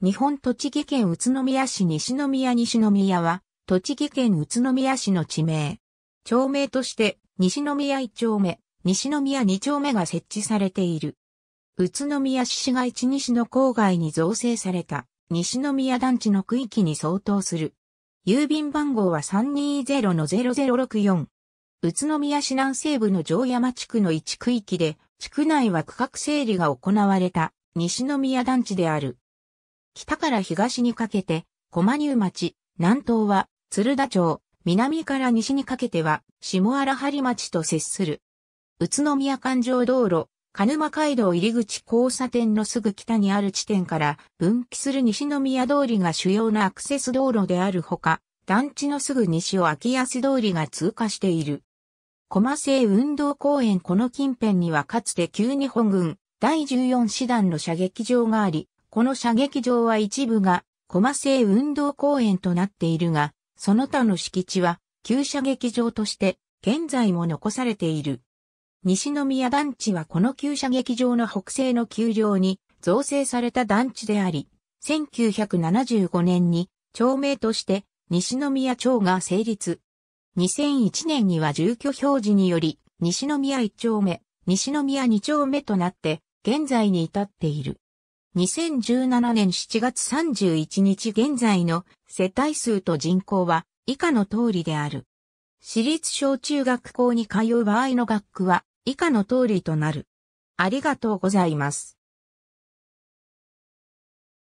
日本栃木県宇都宮市西宮西宮は、栃木県宇都宮市の地名。町名として、西宮1丁目、西宮2丁目が設置されている。宇都宮市市街地西の郊外に造成された、西宮団地の区域に相当する。郵便番号は320の0064。宇都宮市南西部の城山地区の一区域で、地区内は区画整理が行われた、西宮団地である。北から東にかけて、駒入町、南東は、鶴田町、南から西にかけては、下荒張町と接する。宇都宮環状道路、鹿沼街道入口交差点のすぐ北にある地点から分岐する西宮通りが主要なアクセス道路であるほか、団地のすぐ西を秋安通りが通過している。駒製運動公園この近辺にはかつて旧日本軍第14師団の射撃場があり、この射撃場は一部が、駒製運動公園となっているが、その他の敷地は、旧射撃場として、現在も残されている。西宮団地はこの旧射撃場の北西の丘陵に造成された団地であり、1975年に町名として西宮町が成立。2001年には住居表示により西宮1丁目、西宮2丁目となって現在に至っている。2017年7月31日現在の世帯数と人口は以下の通りである。私立小中学校に通う場合の学区は以下の通りとなる。ありがとうございます。